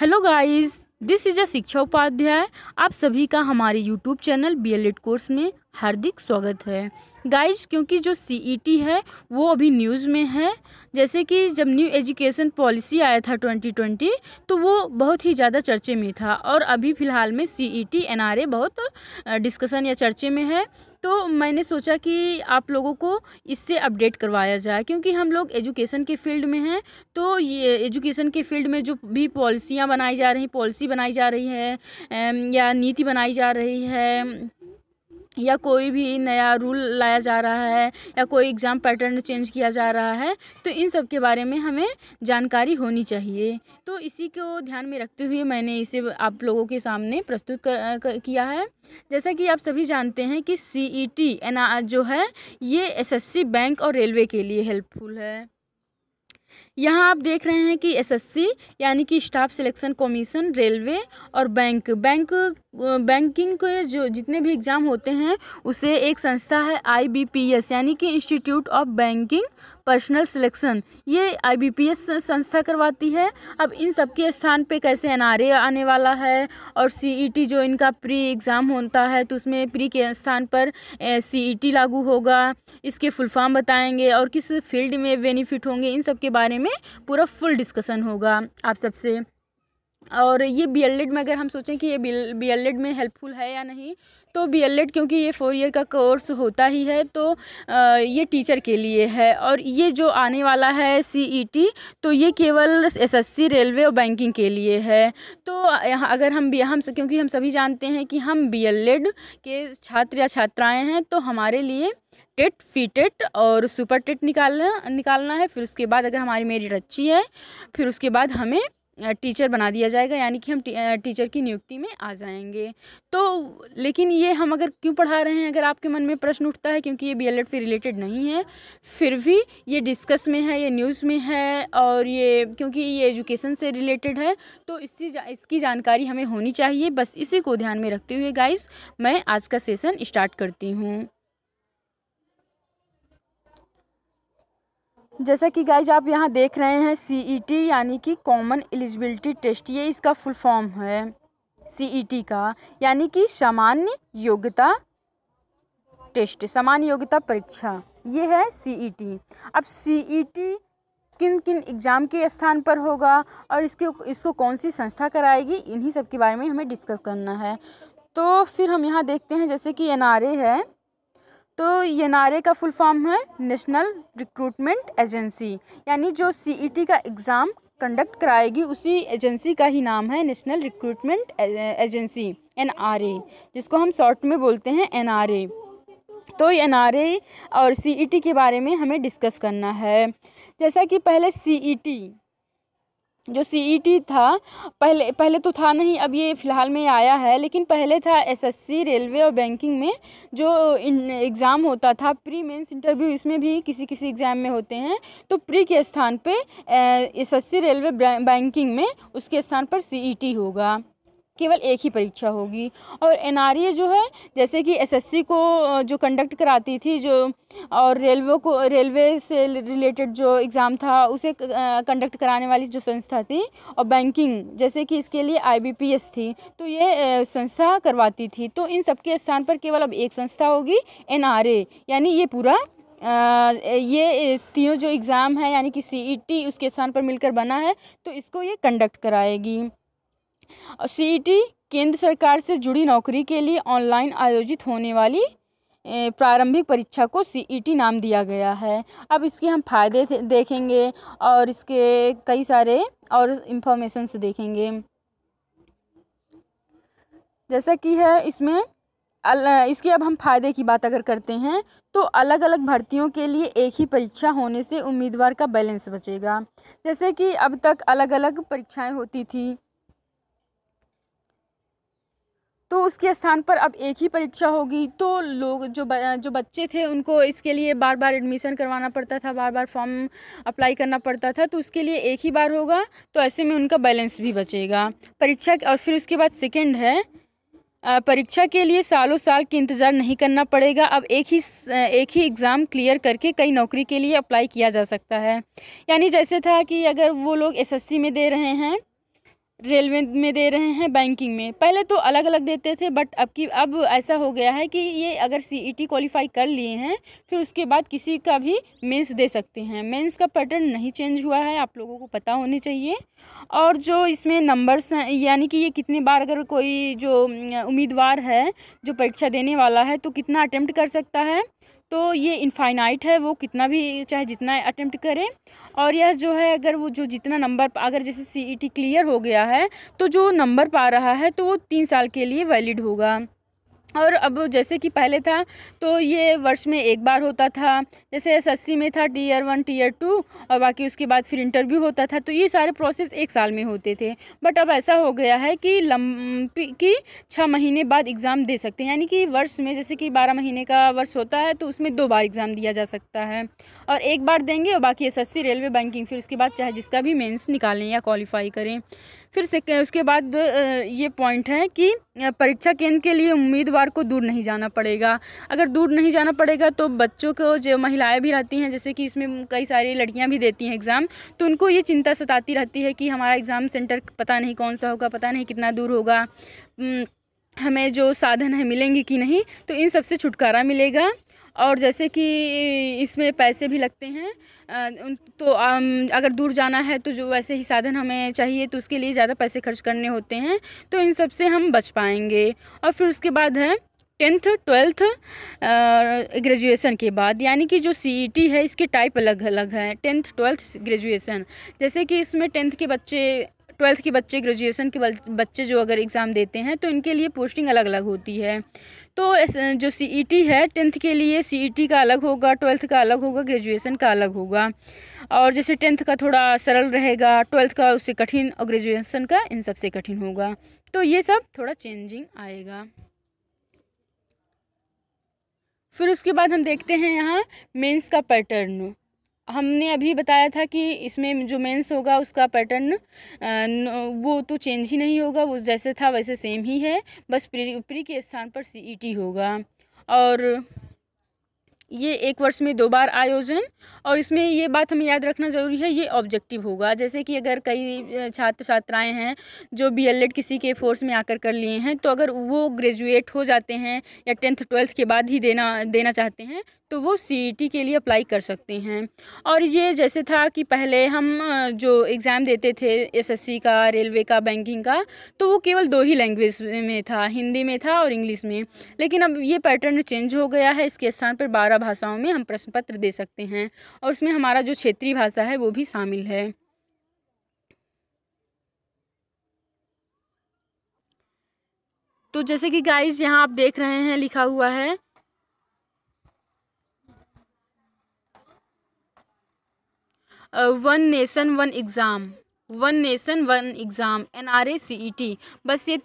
Hello guys this is a Shiksha Upadhyay आप सभी का हमारे यूट्यूब चैनल बी कोर्स में हार्दिक स्वागत है गाइज क्योंकि जो सी e है वो अभी न्यूज़ में है जैसे कि जब न्यू एजुकेशन पॉलिसी आया था 2020 तो वो बहुत ही ज़्यादा चर्चे में था और अभी फ़िलहाल में सी आर ए बहुत डिस्कशन या चर्चे में है तो मैंने सोचा कि आप लोगों को इससे अपडेट करवाया जाए क्योंकि हम लोग एजुकेशन के फील्ड में हैं तो ये एजुकेशन के फील्ड में जो भी पॉलिसियाँ बनाई जा रही पॉलिसी बनाई जा रही है या नीति बनाई जा रही है या कोई भी नया रूल लाया जा रहा है या कोई एग्ज़ाम पैटर्न चेंज किया जा रहा है तो इन सब के बारे में हमें जानकारी होनी चाहिए तो इसी को ध्यान में रखते हुए मैंने इसे आप लोगों के सामने प्रस्तुत किया है जैसा कि आप सभी जानते हैं कि सी ई टी एन जो है ये एसएससी बैंक और रेलवे के लिए हेल्पफुल है यहाँ आप देख रहे हैं कि एसएससी यानी कि स्टाफ सिलेक्शन कमीशन रेलवे और बैंक बैंक बैंकिंग के जो जितने भी एग्ज़ाम होते हैं उसे एक संस्था है आईबीपीएस यानी कि institute of banking personnel selection ये आईबीपीएस संस्था करवाती है अब इन सब के स्थान पे कैसे एनआरए आने वाला है और सीईटी e जो इनका प्री एग्ज़ाम होता है तो उसमें प्री के स्थान पर सीईटी e लागू होगा इसके फुल फॉर्म बताएंगे और किस फील्ड में बेनिफिट होंगे इन सब के बारे में पूरा फुल डिस्कशन होगा आप सबसे और ये बी एल में अगर हम सोचें कि ये बी एल में हेल्पफुल है या नहीं तो बी एल क्योंकि ये फोर ईयर का कोर्स होता ही है तो ये टीचर के लिए है और ये जो आने वाला है सी ई टी तो ये केवल एस एस सी रेलवे और बैंकिंग के लिए है तो यहाँ अगर हम हम क्योंकि हम सभी जानते हैं कि हम बी एल के छात्र या छात्राएँ हैं तो हमारे लिए टेट फी टेट और सुपर टेट निकालना निकालना है फिर उसके बाद अगर हमारी मेरिट अच्छी है फिर उसके बाद हमें टीचर बना दिया जाएगा यानी कि हम टीचर की नियुक्ति में आ जाएंगे तो लेकिन ये हम अगर क्यों पढ़ा रहे हैं अगर आपके मन में प्रश्न उठता है क्योंकि ये एड से रिलेटेड नहीं है फिर भी ये डिस्कस में है ये न्यूज़ में है और ये क्योंकि ये एजुकेशन से रिलेटेड है तो इसी जा, इसकी जानकारी हमें होनी चाहिए बस इसी को ध्यान में रखते हुए गाइस मैं आज का सेसन स्टार्ट करती हूँ जैसा कि गाइज आप यहाँ देख रहे हैं सी e यानी कि कॉमन एलिजिबिलिटी टेस्ट ये इसका फुल फॉर्म है सी e का यानी कि सामान्य योग्यता टेस्ट सामान्य योग्यता परीक्षा ये है सी e अब सी किन किन एग्ज़ाम के स्थान पर होगा और इसके इसको कौन सी संस्था कराएगी इन्हीं सब के बारे में हमें डिस्कस करना है तो फिर हम यहाँ देखते हैं जैसे कि एन है तो ये नारे का फुल फॉर्म है नेशनल रिक्रूटमेंट एजेंसी यानी जो सीईटी e का एग्ज़ाम कंडक्ट कराएगी उसी एजेंसी का ही नाम है नेशनल रिक्रूटमेंट एजेंसी एनआरए जिसको हम शॉर्ट में बोलते हैं एनआरए तो एन और सीईटी e के बारे में हमें डिस्कस करना है जैसा कि पहले सीईटी जो सी e था पहले पहले तो था नहीं अब ये फ़िलहाल में आया है लेकिन पहले था एसएससी रेलवे और बैंकिंग में जो एग्ज़ाम होता था प्री मेंस इंटरव्यू इसमें भी किसी किसी एग्ज़ाम में होते हैं तो प्री के स्थान पे एसएससी रेलवे बैंकिंग में उसके स्थान पर सी e होगा केवल एक ही परीक्षा होगी और एन e जो है जैसे कि एसएससी को जो कंडक्ट कराती थी जो और रेलवे को रेलवे से रिलेटेड जो एग्ज़ाम था उसे कंडक्ट कराने वाली जो संस्था थी और बैंकिंग जैसे कि इसके लिए आईबीपीएस थी तो ये संस्था करवाती थी तो इन सबके स्थान पर केवल अब एक संस्था होगी एन e। यानी ये पूरा आ, ये तीनों जो एग्ज़ाम है यानी कि सी e उसके स्थान पर मिलकर बना है तो इसको ये कंडक्ट कराएगी सीईटी केंद्र सरकार से जुड़ी नौकरी के लिए ऑनलाइन आयोजित होने वाली प्रारंभिक परीक्षा को सीईटी नाम दिया गया है अब इसके हम फायदे देखेंगे और इसके कई सारे और इन्फॉर्मेशंस देखेंगे जैसा कि है इसमें इसके अब हम फायदे की बात अगर करते हैं तो अलग अलग भर्तियों के लिए एक ही परीक्षा होने से उम्मीदवार का बैलेंस बचेगा जैसे कि अब तक अलग अलग परीक्षाएं होती थी तो उसके स्थान पर अब एक ही परीक्षा होगी तो लोग जो जो बच्चे थे उनको इसके लिए बार बार एडमिशन करवाना पड़ता था बार बार फॉर्म अप्लाई करना पड़ता था तो उसके लिए एक ही बार होगा तो ऐसे में उनका बैलेंस भी बचेगा परीक्षा और फिर उसके बाद सेकेंड है परीक्षा के लिए सालों साल के इंतज़ार नहीं करना पड़ेगा अब एक ही एक ही एग्ज़ाम क्लियर करके कई नौकरी के लिए अप्लाई किया जा सकता है यानी जैसे था कि अगर वो लोग एसएससी में दे रहे हैं रेलवे में दे रहे हैं बैंकिंग में पहले तो अलग अलग देते थे बट अब की अब ऐसा हो गया है कि ये अगर सी ई टी क्वालिफाई कर लिए हैं फिर उसके बाद किसी का भी मेंस दे सकते हैं मेंस का पैटर्न नहीं चेंज हुआ है आप लोगों को पता होने चाहिए और जो इसमें नंबर्स हैं यानी कि ये कितने बार अगर कोई जो उम्मीदवार है जो परीक्षा देने वाला है तो कितना अटैम्प्ट कर सकता है तो ये इनफाइनाइट है वो कितना भी चाहे जितना अटैम्प्ट करें और यह जो है अगर वो जो जितना नंबर अगर जैसे सी क्लियर e हो गया है तो जो नंबर पा रहा है तो वो तीन साल के लिए वैलिड होगा और अब जैसे कि पहले था तो ये वर्ष में एक बार होता था जैसे सी में था टीयर वन टीयर टू और बाकी उसके बाद फिर इंटरव्यू होता था तो ये सारे प्रोसेस एक साल में होते थे बट अब ऐसा हो गया है कि लंबी कि छः महीने बाद एग्ज़ाम दे सकते हैं यानी कि वर्ष में जैसे कि बारह महीने का वर्ष होता है तो उसमें दो बार एग्ज़ाम दिया जा सकता है और एक बार देंगे और बाकी एस रेलवे बैंकिंग फिर उसके बाद चाहे जिसका भी मेन्स निकालें या क्वालिफाई करें फिर से उसके बाद ये पॉइंट है कि परीक्षा केंद्र के लिए उम्मीदवार को दूर नहीं जाना पड़ेगा अगर दूर नहीं जाना पड़ेगा तो बच्चों को जो महिलाएं भी रहती हैं जैसे कि इसमें कई सारी लड़कियां भी देती हैं एग्ज़ाम तो उनको ये चिंता सताती रहती है कि हमारा एग्ज़ाम सेंटर पता नहीं कौन सा होगा पता नहीं कितना दूर होगा हमें जो साधन है मिलेंगे कि नहीं तो इन सबसे छुटकारा मिलेगा और जैसे कि इसमें पैसे भी लगते हैं तो अगर दूर जाना है तो जो वैसे ही साधन हमें चाहिए तो उसके लिए ज़्यादा पैसे खर्च करने होते हैं तो इन सब से हम बच पाएंगे और फिर उसके बाद है टेंथ ट्वेल्थ ग्रेजुएशन के बाद यानी कि जो सी e है इसके टाइप अलग अलग है टेंथ ट्वेल्थ ग्रेजुएशन जैसे कि इसमें टेंथ के बच्चे ट्वेल्थ के बच्चे ग्रेजुएसन के बच्चे जो अगर एग्ज़ाम देते हैं तो इनके लिए पोस्टिंग अलग अलग होती है तो जो सी e है टेंथ के लिए सी e का अलग होगा ट्वेल्थ का अलग होगा ग्रेजुएसन का अलग होगा और जैसे टेंथ का थोड़ा सरल रहेगा ट्वेल्थ का उससे कठिन और ग्रेजुएसन का इन सबसे कठिन होगा तो ये सब थोड़ा चेंजिंग आएगा फिर उसके बाद हम देखते हैं यहाँ मेंस का पैटर्न हमने अभी बताया था कि इसमें जो मेंस होगा उसका पैटर्न वो तो चेंज ही नहीं होगा वो जैसे था वैसे सेम ही है बस प्री प्री के स्थान पर सीईटी e होगा और ये एक वर्ष में दो बार आयोजन और इसमें ये बात हमें याद रखना ज़रूरी है ये ऑब्जेक्टिव होगा जैसे कि अगर कई छात्र छात्राएं हैं जो एड किसी के फोर्स में आकर कर लिए हैं तो अगर वो ग्रेजुएट हो जाते हैं या टेंथ ट्वेल्थ के बाद ही देना देना चाहते हैं तो वो सी e के लिए अप्लाई कर सकते हैं और ये जैसे था कि पहले हम जो एग्ज़ाम देते थे एसएससी का रेलवे का बैंकिंग का तो वो केवल दो ही लैंग्वेज में था हिंदी में था और इंग्लिश में लेकिन अब ये पैटर्न चेंज हो गया है इसके स्थान पर बारह भाषाओं में हम प्रश्न पत्र दे सकते हैं और उसमें हमारा जो क्षेत्रीय भाषा है वो भी शामिल है तो जैसे कि गाइस यहाँ आप देख रहे हैं लिखा हुआ है one nation one exam one nation one exam N R A C E T बस ये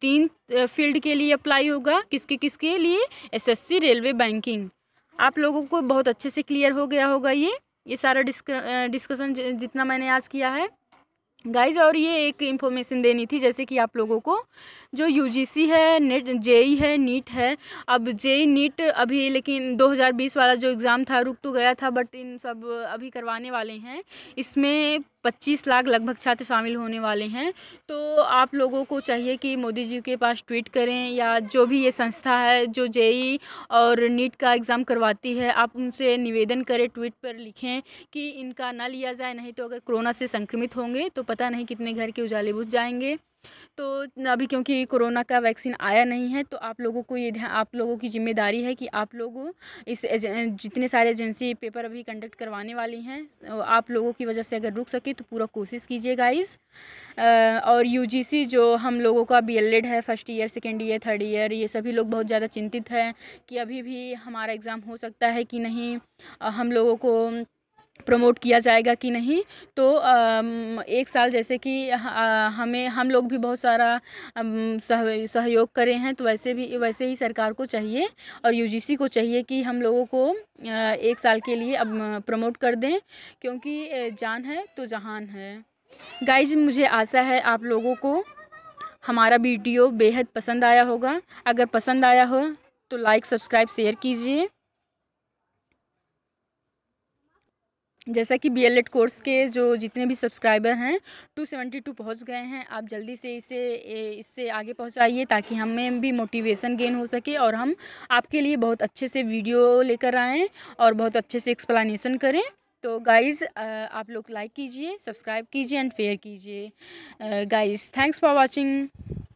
तीन फील्ड uh, के लिए अप्लाई होगा किसके किसके लिए एसएससी रेलवे बैंकिंग आप लोगों को बहुत अच्छे से क्लियर हो गया होगा ये ये सारा डिस्क uh, डिस्कशन जितना मैंने आज किया है गाइज और ये एक इंफॉर्मेशन देनी थी जैसे कि आप लोगों को जो यूजीसी है नेट जेई e e है नीट e है अब जेई नीट अभी लेकिन 2020 वाला जो एग्ज़ाम था रुक तो गया था बट इन सब अभी करवाने वाले हैं इसमें पच्चीस लाख लगभग छात्र शामिल होने वाले हैं तो आप लोगों को चाहिए कि मोदी जी के पास ट्वीट करें या जो भी ये संस्था है जो जेई और नीट का एग्ज़ाम करवाती है आप उनसे निवेदन करें ट्वीट पर लिखें कि इनका ना लिया जाए नहीं तो अगर कोरोना से संक्रमित होंगे तो पता नहीं कितने घर के उजाले बुझ जाएंगे तो अभी क्योंकि कोरोना का वैक्सीन आया नहीं है तो आप लोगों को ये ध्यान आप लोगों की जिम्मेदारी है कि आप लोग इस जितने सारे एजेंसी पेपर अभी कंडक्ट करवाने वाली हैं तो आप लोगों की वजह से अगर रुक सके तो पूरा कोशिश कीजिए गाइस और यूजीसी जो हम लोगों का बीएलएड है first year second year third year ये सभी लोग बहुत ज़्यादा चिंतित हैं कि अभी भी हमारा एग्ज़ाम हो सकता है कि नहीं हम लोगों को प्रमोट किया जाएगा कि नहीं तो एक साल जैसे कि हमें हम लोग भी बहुत सारा सहयोग करे हैं तो वैसे भी वैसे ही सरकार को चाहिए और यूजीसी को चाहिए कि हम लोगों को एक साल के लिए अब प्रमोट कर दें क्योंकि जान है तो जहान है गाइज मुझे आशा है आप लोगों को हमारा वीडियो बेहद पसंद आया होगा अगर पसंद आया हो तो लाइक सब्सक्राइब शेयर कीजिए जैसा कि बी कोर्स के जो जितने भी सब्सक्राइबर हैं 272 पहुँच गए हैं आप जल्दी से इसे इससे आगे पहुंचाइए ताकि हमें भी मोटिवेशन गेन हो सके और हम आपके लिए बहुत अच्छे से वीडियो लेकर आएँ और बहुत अच्छे से एक्सप्लानेशन करें तो गाइज़ आप लोग लाइक कीजिए सब्सक्राइब कीजिए एंड शेयर कीजिए गाइज़ थैंक्स फॉर वॉचिंग